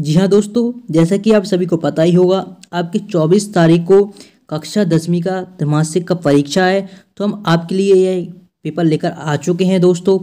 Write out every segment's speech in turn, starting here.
जी हाँ दोस्तों जैसा कि आप सभी को पता ही होगा आपकी 24 तारीख को कक्षा दसवीं का त्रिमासिक का परीक्षा है तो हम आपके लिए यह पेपर लेकर आ चुके हैं दोस्तों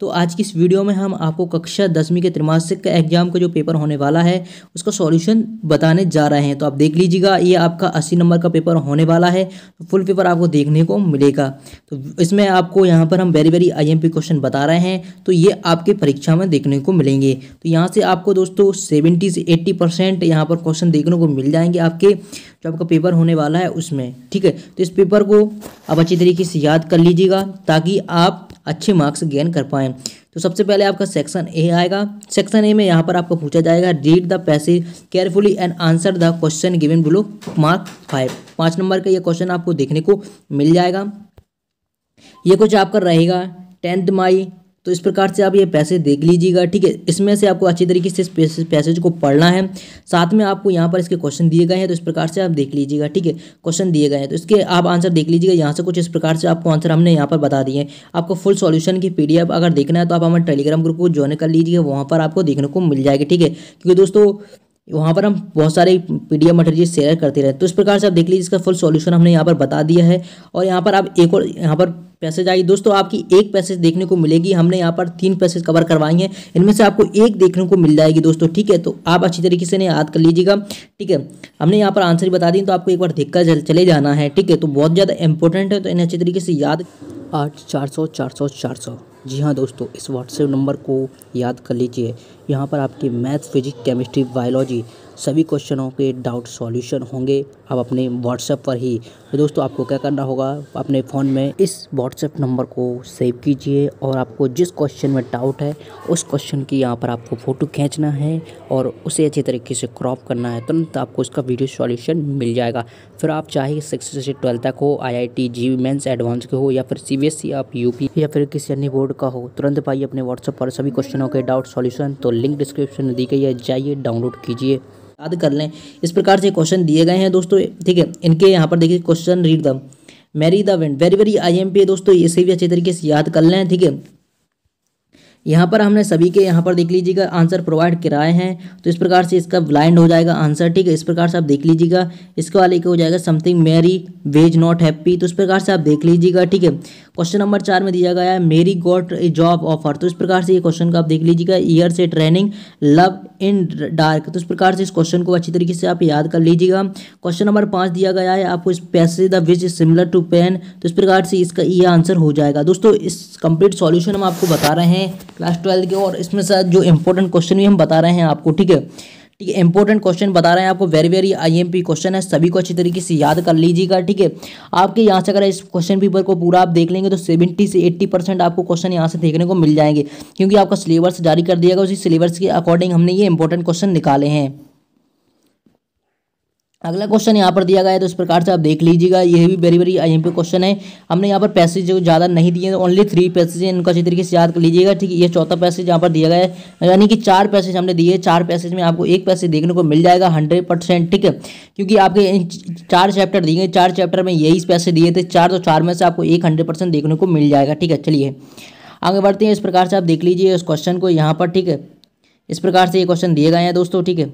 तो आज की इस वीडियो में हम आपको कक्षा दसवीं के त्रिमासिक का एग्जाम का जो पेपर होने वाला है उसका सॉल्यूशन बताने जा रहे हैं तो आप देख लीजिएगा ये आपका अस्सी नंबर का पेपर होने वाला है तो फुल पेपर आपको देखने को मिलेगा तो इसमें आपको यहाँ पर हम वेरी वेरी आई क्वेश्चन बता रहे हैं तो ये आपकी परीक्षा में देखने को मिलेंगे तो यहाँ से आपको दोस्तों सेवेंटी से एट्टी परसेंट यहाँ पर क्वेश्चन देखने को मिल जाएंगे आपके जो आपका पेपर होने वाला है उसमें ठीक है तो इस पेपर को आप अच्छी तरीके से याद कर लीजिएगा ताकि आप अच्छे मार्क्स गेन कर पाएँ तो सबसे पहले आपका सेक्शन ए आएगा सेक्शन ए में यहाँ पर आपको पूछा जाएगा read the passage carefully and answer the question given below mark five पाँच नंबर का ये क्वेश्चन आपको देखने को मिल जाएगा ये कुछ आपका रहेगा टेंथ मई तो इस प्रकार से आप ये पैसे देख लीजिएगा ठीक है इसमें से आपको अच्छी तरीके से इस पैसेज को पढ़ना है साथ में आपको यहाँ पर इसके क्वेश्चन दिए गए हैं तो इस प्रकार से आप देख लीजिएगा ठीक है क्वेश्चन दिए गए हैं तो इसके आप आंसर देख लीजिएगा यहाँ से कुछ इस प्रकार से आपको आंसर हमने यहाँ पर बता दिए आपको फुल सोल्यूशन की पी अगर देखना है तो आप हमारे टेलीग्राम ग्रुप को ज्वाइन कर लीजिए वहाँ पर आपको देखने को मिल जाएगी ठीक है क्योंकि दोस्तों वहाँ पर हम बहुत सारे पी पीडीएफ मटेरियल शेयर करते रहे तो इस प्रकार से आप देख लीजिए इसका फुल सॉल्यूशन हमने यहाँ पर बता दिया है और यहाँ पर आप एक और यहाँ पर पैसेज आई दोस्तों आपकी एक पैसेज देखने को मिलेगी हमने यहाँ पर तीन पैसेज कवर करवाई हैं इनमें से आपको एक देखने को मिल जाएगी दोस्तों ठीक है तो आप अच्छी तरीके से याद कर लीजिएगा ठीक है हमने यहाँ पर आंसर बता दी तो आपको एक बार कर चले जाना है ठीक है तो बहुत ज़्यादा इंपॉर्टेंट है तो इन्हें अच्छी तरीके से याद आठ चार सौ चार सौ चार सौ जी हाँ दोस्तों इस व्हाट्सएप नंबर को याद कर लीजिए यहाँ पर आपकी मैथ फिजिक्स केमिस्ट्री बायोलॉजी सभी क्वेश्चनों के डाउट सॉल्यूशन होंगे आप अपने व्हाट्सएप पर ही तो दोस्तों आपको क्या करना होगा अपने फ़ोन में इस व्हाट्सएप नंबर को सेव कीजिए और आपको जिस क्वेश्चन में डाउट है उस क्वेश्चन की यहाँ पर आपको फ़ोटो खींचना है और उसे अच्छे तरीके से क्रॉप करना है तुरंत आपको उसका वीडियो सॉल्यूशन मिल जाएगा फिर आप चाहे सिक्स से ट्वेल्थ तक हो I I T JEE Mains advance के हो या फिर सी बी एस सी आप यू पी या फिर किसी अन्य बोर्ड का हो तुरंत पाइए अपने व्हाट्सएप पर सभी क्वेश्चनों के डाउट सॉल्यूशन तो लिंक डिस्क्रिप्शन में दी गई है जाइए डाउनलोड कीजिए याद कर लें इस प्रकार से क्वेश्चन दिए गए हैं दोस्तों ठीक है इनके यहाँ पर देखिए question read the marry the wind very very I M P दोस्तों इसे भी अच्छे तरीके से याद कर लें ठीक है यहाँ पर हमने सभी के यहाँ पर देख लीजिएगा आंसर प्रोवाइड कराए हैं तो इस प्रकार से इसका ब्लाइंड हो जाएगा आंसर ठीक है इस प्रकार से आप देख लीजिएगा इसके वाले का हो जाएगा something Mary was not happy तो इस प्रकार से आप देख लीजिएगा ठीक है क्वेश्चन नंबर चार में दिया गया है मेरी गॉट ए जॉब ऑफर तो इस प्रकार से ये क्वेश्चन का आप देख लीजिएगा ईयर से ट्रेनिंग लव इन डार्क तो इस प्रकार से इस क्वेश्चन को अच्छी तरीके से आप याद कर लीजिएगा क्वेश्चन नंबर पाँच दिया गया है आपको इस पैसे the which is similar to pen तो इस प्रकार से इसका ये आंसर हो जाएगा दोस्तों इस कंप्लीट सॉल्यूशन हम आपको बता रहे हैं क्लास ट्वेल्थ के और इसमें से जो इंपॉर्टेंट क्वेश्चन भी हम बता रहे हैं आपको ठीक है ठीक है इंपॉर्टेंट क्वेश्चन बता रहे हैं आपको वेरी वेरी आईएमपी क्वेश्चन है सभी को अच्छी तरीके से याद कर लीजिएगा ठीक है आपके यहाँ से अगर इस क्वेश्चन पेपर को पूरा आप देख लेंगे तो सेवेंटी से एट्टी परसेंट आपको क्वेश्चन यहाँ से देखने को मिल जाएंगे क्योंकि आपका सिलेबस जारी कर दिया गया उसी सिलेबस के अकॉर्डिंग हमने ये इंपॉर्टेंट क्वेश्चन निकाले हैं अगला क्वेश्चन यहाँ पर दिया गया है तो इस प्रकार से आप देख लीजिएगा यह भी very very I M question है हमने यहाँ पर पैसेज ज़्यादा नहीं दिए ओनली थ्री पैसेज हैं इनका अच्छी तरीके से याद कर लीजिएगा ठीक है ये चौथा पैसेज यहाँ पर दिया गया है यानी कि चार पैसेज हमने दिए चार पैसेज में आपको एक पैसेज देखने को मिल जाएगा हंड्रेड परसेंट ठीक है क्योंकि आपके चार चैप्टर दिए गए चार चैप्टर में यही पैसे दिए थे चार तो चार में से आपको एक हंड्रेड परसेंट देखने को मिल जाएगा ठीक है चलिए आगे बढ़ते हैं इस प्रकार से आप देख लीजिए इस क्वेश्चन को यहाँ पर ठीक है इस प्रकार से ये क्वेश्चन दिए गए हैं दोस्तों ठीक है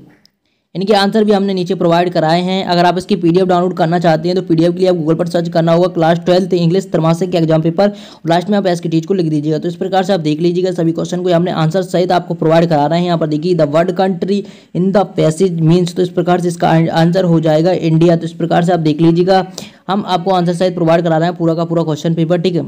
इनके आंसर भी हमने नीचे प्रोवाइड कराए हैं अगर आप इसकी पीडीएफ डाउनलोड करना चाहते हैं तो पीडीएफ के लिए आप गूगल पर सर्च करना होगा क्लास ट्वेल्थ इंग्लिश त्रमासिक के एग्जाम पेपर लास्ट में आप एस टीच को लिख दीजिएगा तो इस प्रकार से आप देख लीजिएगा सभी क्वेश्चन को हमने आंसर सहित आपको प्रोवाइड करा रहे हैं यहाँ पर देखिए the word country in the passage means तो इस प्रकार से इसका आंसर हो जाएगा इंडिया तो इस प्रकार से आप देख लीजिएगा हम आपको आंसर सहित प्रोवाइड करा रहे हैं पूरा का पूरा क्वेश्चन पेपर ठीक है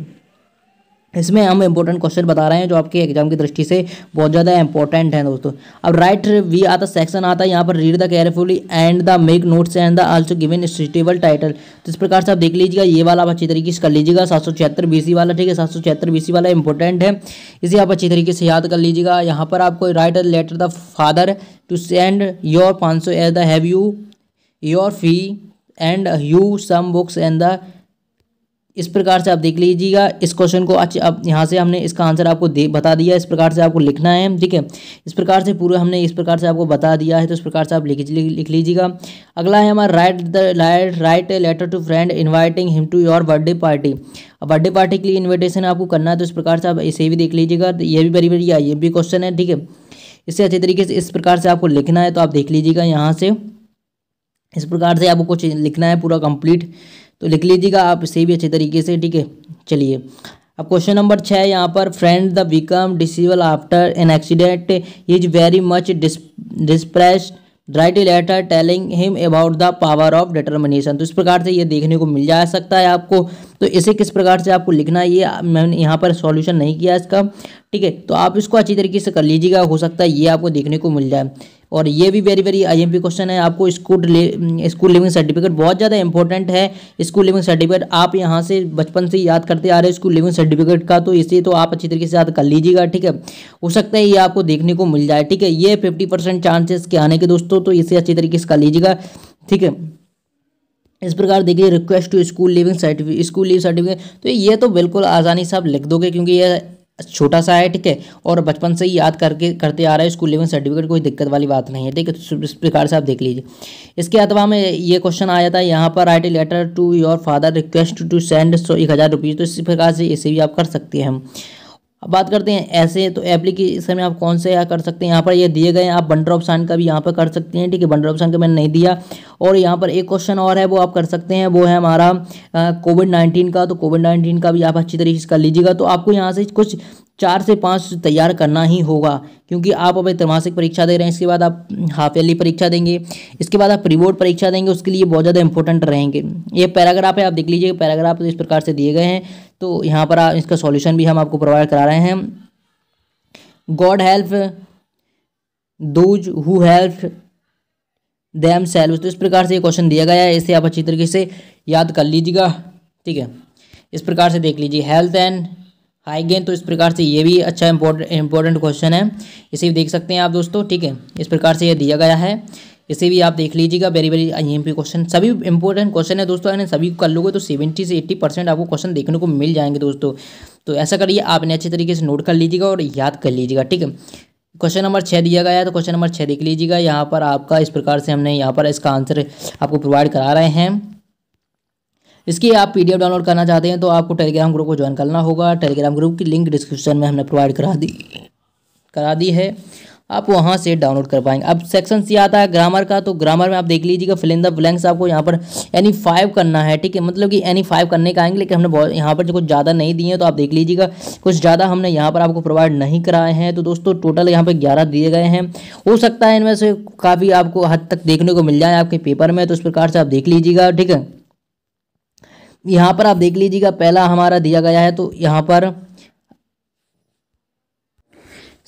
इसमें हम इंपॉर्टेंट क्वेश्चन बता रहे हैं जो आपके एग्जाम की दृष्टि से बहुत ज़्यादा इंपॉर्टेंट है दोस्तों अब राइट वी आता सेक्शन आता है यहाँ पर read the carefully and the make notes and the also given stable title तो इस प्रकार से आप देख लीजिएगा ये वाला आप अच्छी तरीके से कर लीजिएगा सात सौ छिहत्तर बीसी वाला ठीक है सात सौ छिहत्तर बीसी वाला इंपॉर्टेंट है इसे आप अच्छी तरीके से याद कर लीजिएगा यहाँ पर आपको write letter the father to send your पाँच सौ as the have you your fee and you some books and the इस प्रकार से आप देख लीजिएगा इस क्वेश्चन को आज अब यहाँ से हमने इसका आंसर आपको दे बता दिया इस प्रकार से आपको लिखना है ठीक है इस प्रकार से पूरा हमने इस प्रकार से आपको बता दिया है तो इस प्रकार से आप लिख लिख लीजिएगा अगला है हमारा write the write letter to friend inviting him to your birthday party birthday party के लिए इन्विटेशन आपको करना है तो इस प्रकार से आप इसे भी देख लीजिएगा तो ये भी बड़ी बढ़िया ये भी क्वेश्चन है ठीक है इससे अच्छे तरीके से इस प्रकार से आपको लिखना है तो आप देख लीजिएगा यहाँ से इस प्रकार से आपको कुछ लिखना है पूरा कंप्लीट तो लिख लीजिएगा आप इसे भी अच्छे तरीके से ठीक है चलिए अब क्वेश्चन नंबर छः यहाँ पर friend the become disabled after an accident is very much depressed write letter telling him about the power of determination तो इस प्रकार से ये देखने को मिल जा सकता है आपको तो इसे किस प्रकार से आपको लिखना है ये मैंने यहाँ पर सॉल्यूशन नहीं किया इसका ठीक है तो आप इसको अच्छी तरीके से कर लीजिएगा हो सकता है ये आपको देखने को मिल जाए और ये भी वेरी वेरी पी क्वेश्चन है आपको स्कूल स्कूल लिविंग सर्टिफिकेट बहुत ज़्यादा इंपॉर्टेंट है स्कूल लिविंग सर्टिफिकेट आप यहाँ से बचपन से याद करते आ रहे हो स्कूल लिविंग सर्टिफिकेट का तो इसे तो आप अच्छी तरीके से याद कर लीजिएगा ठीक है हो सकता है ये आपको देखने को मिल जाए ठीक है ये फिफ्टी चांसेस के आने के दोस्तों तो इसे अच्छी तरीके से कर लीजिएगा ठीक है इस प्रकार देखिए request to school leaving certificate school leaving certificate तो ये तो बिल्कुल आसानी से आप लिख दोगे क्योंकि ये छोटा सा है ठीक है और बचपन से ही याद करके करते आ रहा है स्कूल लिविंग सर्टिफिकेट कोई दिक्कत वाली बात नहीं है ठीक है तो इस प्रकार से आप देख लीजिए इसके अलावा हमें ये क्वेश्चन आया था यहाँ पर write a letter to your father request to send so एक हज़ार रुपीज़ तो इसी प्रकार से इसे भी आप कर सकते हैं हम अब बात करते हैं ऐसे तो एप्लीकेशन में आप कौन से या कर सकते हैं यहाँ पर ये दिए गए हैं आप बंडर ऑप्शन का भी यहाँ पर कर सकते हैं ठीक है बंडर ऑप्शन का मैंने नहीं दिया और यहाँ पर एक क्वेश्चन और है वो आप कर सकते हैं वो है हमारा कोविड नाइन्टीन का तो कोविड नाइन्टीन का भी आप अच्छी तरीके से कर लीजिएगा तो आपको यहाँ से कुछ चार से पाँच तैयार करना ही होगा क्योंकि आप अब त्रमासिक परीक्षा दे रहे हैं इसके बाद आप हाफ ईयरली परीक्षा देंगे इसके बाद आप प्री बोर्ड परीक्षा देंगे उसके लिए बहुत ज़्यादा इंपॉर्टेंट रहेंगे ये पैराग्राफ है आप देख लीजिए पैराग्राफ इस प्रकार से दिए गए हैं तो यहाँ पर इसका सॉल्यूशन भी हम आपको प्रोवाइड करा रहे हैं God help those who help themselves तो इस प्रकार से ये क्वेश्चन दिया गया है इसे आप अच्छी तरीके से याद कर लीजिएगा ठीक है इस प्रकार से देख लीजिए हेल्थ एंड हाइगेन तो इस प्रकार से ये भी अच्छा इम्पोर्टेंट इम्पोर्टेंट क्वेश्चन है इसे भी देख सकते हैं आप दोस्तों ठीक है इस प्रकार से ये दिया गया है इसे भी आप देख लीजिएगा very very I M P question सभी इंपॉर्टेंट क्वेश्चन है दोस्तों यानी सभी कर लोगे तो सेवेंटी से एट्टी परसेंट आपको क्वेश्चन देखने को मिल जाएंगे दोस्तों तो ऐसा करिए आप इन्हें अच्छे तरीके से नोट कर लीजिएगा और याद कर लीजिएगा ठीक है क्वेश्चन नंबर छः दिया गया है तो क्वेश्चन नंबर छः देख लीजिएगा यहाँ पर आपका इस प्रकार से हमने यहाँ पर इसका आंसर आपको प्रोवाइड करा रहे हैं इसकी आप पी डाउनलोड करना चाहते हैं तो आपको टेलीग्राम ग्रुप को ज्वाइन करना होगा टेलीग्राम ग्रुप की लिंक डिस्क्रिप्शन में हमने प्रोवाइड करा दी करा दी है आप वहाँ से डाउनलोड कर पाएंगे अब सेक्शन सी आता है ग्रामर का तो ग्रामर में आप देख लीजिएगा फिलिंग द ब्लैंक्स आपको यहाँ पर एनी फाइव करना है ठीक है मतलब कि एनी फाइव करने का आएंगे लेकिन हमने बहुत यहाँ पर कुछ ज़्यादा नहीं दिए हैं तो आप देख लीजिएगा कुछ ज़्यादा हमने यहाँ पर आपको प्रोवाइड नहीं कराए हैं तो दोस्तों टोटल यहाँ पर ग्यारह दिए गए हैं हो सकता है इनमें से काफ़ी आपको हद तक देखने को मिल जाए आपके पेपर में तो इस प्रकार से आप देख लीजिएगा ठीक है यहाँ पर आप देख लीजिएगा पहला हमारा दिया गया है तो यहाँ पर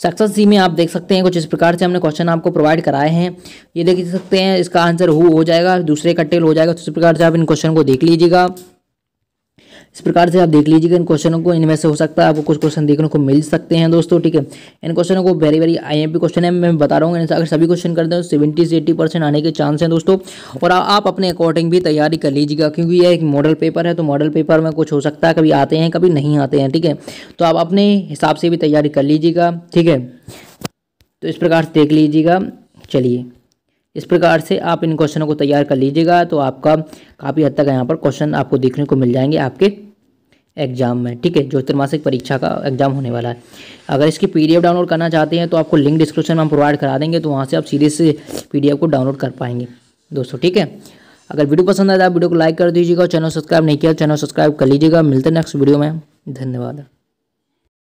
सक्सेस सी में आप देख सकते हैं कुछ इस प्रकार से हमने क्वेश्चन आपको प्रोवाइड कराए हैं ये देख सकते हैं इसका आंसर हु हो जाएगा दूसरे का टेल हो जाएगा तो इस प्रकार से आप इन क्वेश्चन को देख लीजिएगा इस प्रकार से आप देख लीजिएगा इन क्वेश्चनों को इनमें से हो सकता है आपको कुछ क्वेश्चन देखने को मिल सकते हैं दोस्तों ठीक है इन क्वेश्चनों को वेरी वेरी आई क्वेश्चन है मैं बता रहा हूँ अगर सभी क्वेश्चन करते हैं सेवेंटी तो से एट्टी परसेंट आने के चांस हैं दोस्तों और आप अपने अकॉर्डिंग भी तैयारी कर लीजिएगा क्योंकि यह एक मॉडल पेपर है तो मॉडल पेपर में कुछ हो सकता है कभी आते हैं कभी नहीं आते हैं ठीक है तो आप अपने हिसाब से भी तैयारी कर लीजिएगा ठीक है तो इस प्रकार से देख लीजिएगा चलिए इस प्रकार से आप इन क्वेश्चनों को तैयार कर लीजिएगा तो आपका काफ़ी हद तक यहाँ पर क्वेश्चन आपको देखने को मिल जाएंगे आपके एग्जाम में ठीक है जो त्रिमासिक परीक्षा का एग्जाम होने वाला है अगर इसकी पीडीएफ डाउनलोड करना चाहते हैं तो आपको लिंक डिस्क्रिप्शन में हम प्रोवाइड करा देंगे तो वहाँ से आप सीधे से पीडीएफ को डाउनलोड कर पाएंगे दोस्तों ठीक है अगर वीडियो पसंद आया तो आप वीडियो को लाइक कर दीजिएगा चैनल सब्सक्राइब नहीं किया तो चैनल सब्सक्राइब कर लीजिएगा मिलते हैं नेक्स्ट वीडियो में धन्यवाद